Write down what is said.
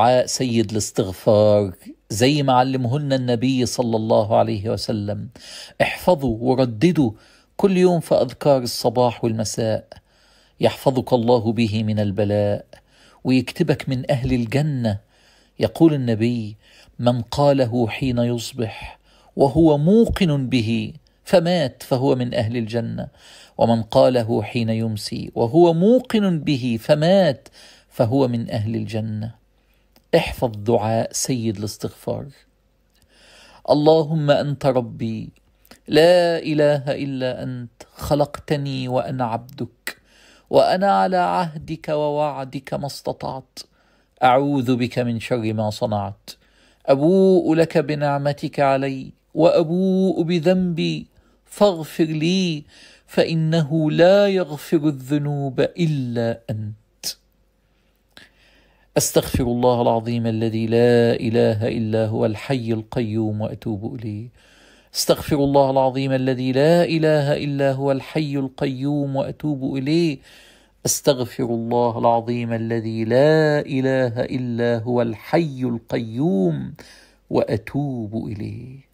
دعاء سيد الاستغفار زي ما علمهن النبي صلى الله عليه وسلم احفظوا ورددوا كل يوم في اذكار الصباح والمساء يحفظك الله به من البلاء ويكتبك من اهل الجنه يقول النبي من قاله حين يصبح وهو موقن به فمات فهو من اهل الجنه ومن قاله حين يمسي وهو موقن به فمات فهو من اهل الجنه احفظ دعاء سيد الاستغفار اللهم انت ربي لا اله الا انت خلقتني وانا عبدك وانا على عهدك ووعدك ما استطعت اعوذ بك من شر ما صنعت ابوء لك بنعمتك علي وابوء بذنبي فاغفر لي فانه لا يغفر الذنوب الا انت استغفر الله العظيم الذي لا اله الا هو الحي القيوم واتوب اليه استغفر الله العظيم الذي لا اله الا هو الحي القيوم واتوب اليه استغفر الله العظيم الذي لا اله الا هو الحي القيوم واتوب اليه